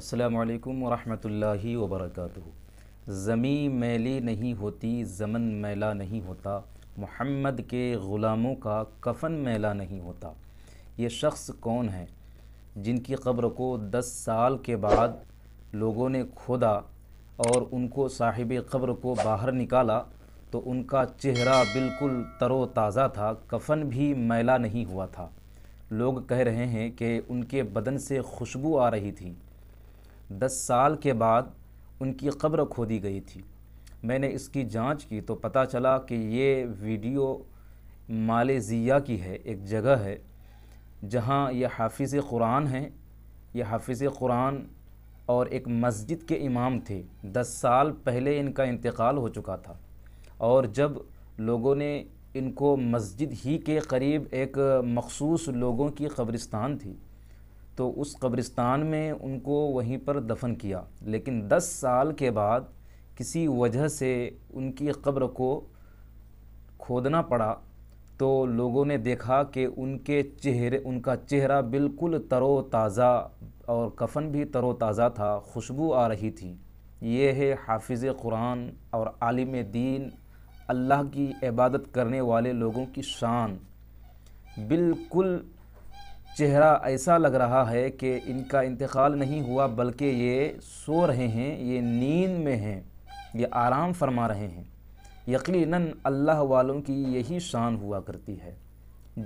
असलकम वरहमतुल्लाहि वबरकatuह ज़मीं मैली नहीं होती ज़मन मैला नहीं होता मोहम्मद के ग़ुलामों का कफन मैला नहीं होता ये शख्स कौन है जिनकी कब्र को दस साल के बाद लोगों ने खोदा और उनको साहिब कब्र को बाहर निकाला तो उनका चेहरा बिल्कुल तरोताज़ा था कफन भी मैला नहीं हुआ था लोग कह रहे हैं कि उनके बदन से खुशबू आ रही थी दस साल के बाद उनकी ख़बर खोदी गई थी मैंने इसकी जांच की तो पता चला कि ये वीडियो मालेजिया की है एक जगह है जहां यह हाफिज़ कुरान हैं यह हाफिज़ कुरान और एक मस्जिद के इमाम थे दस साल पहले इनका इंतकाल हो चुका था और जब लोगों ने इनको मस्जिद ही के करीब एक मखसूस लोगों की कब्रिस्तान थी तो उस कब्रिस्तान में उनको वहीं पर दफन किया लेकिन 10 साल के बाद किसी वजह से उनकी कब्र को खोदना पड़ा तो लोगों ने देखा कि उनके चेहरे उनका चेहरा बिल्कुल तरोताज़ा और कफन भी तरोताज़ा था खुशबू आ रही थी ये है हाफिज़ कुरान और आलिम दीन अल्लाह की इबादत करने वाले लोगों की शान बिल्कुल चेहरा ऐसा लग रहा है कि इनका इंतकाल नहीं हुआ बल्कि ये सो रहे हैं ये नींद में हैं ये आराम फरमा रहे हैं यकीनन अल्लाह वालों की यही शान हुआ करती है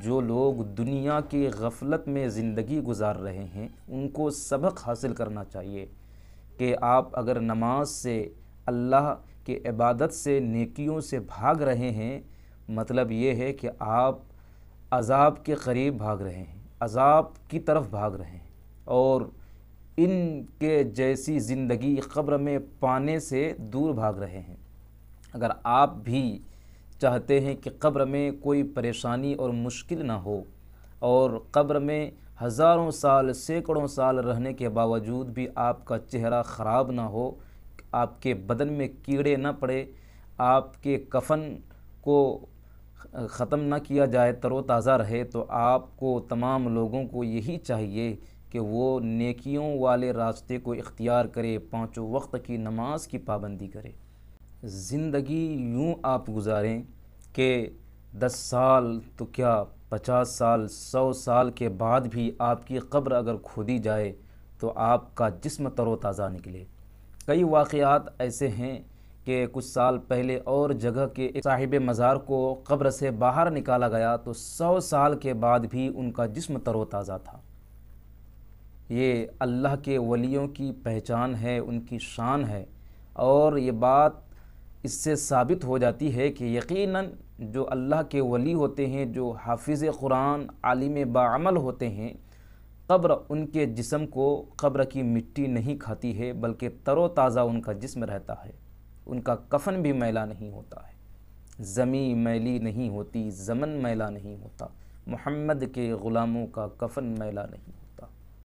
जो लोग दुनिया की गफलत में ज़िंदगी गुजार रहे हैं उनको सबक हासिल करना चाहिए कि आप अगर नमाज से अल्लाह के इबादत से नेकियों से भाग रहे हैं मतलब ये है कि आप अजाब के करीब भाग रहे हैं अजाब की तरफ भाग रहे हैं और इनके जैसी ज़िंदगी ख़ब्र में पाने से दूर भाग रहे हैं अगर आप भी चाहते हैं कि क़ब्र में कोई परेशानी और मुश्किल ना हो और क़ब्र में हज़ारों साल सैकड़ों साल रहने के बावजूद भी आपका चेहरा ख़राब ना हो आपके बदन में कीड़े ना पड़े आपके कफन को ख़त्म ना किया जाए तरोताज़ा रहे तो आपको तमाम लोगों को यही चाहिए कि वो नेकियों वाले रास्ते को इख्तियार करे पाँचों वक्त की नमाज की पाबंदी करे ज़िंदगी यूँ आप गुजारें कि दस साल तो क्या पचास साल सौ साल के बाद भी आपकी कब्र अगर खोदी जाए तो आपका जिस्म तरोताज़ा निकले कई वाक़ात ऐसे हैं कि कुछ साल पहले और जगह के एक साहिब मज़ार को कब्र से बाहर निकाला गया तो सौ साल के बाद भी उनका जिस्म तरोताज़ा था ये अल्लाह के वलियों की पहचान है उनकी शान है और ये बात इससे साबित हो जाती है कि यकीनन जो अल्लाह के वली होते हैं जो हाफिज़ कुरान आलिम बामल होते हैं कब्र उनके जिसम को कब्र की मिट्टी नहीं खाती है बल्कि तरोताज़ा उनका जिस्म रहता है उनका कफन भी मैला नहीं होता है ज़मी मैली नहीं होती ज़मन मैला नहीं होता मोहम्मद के ग़ुलामों का कफन मैला नहीं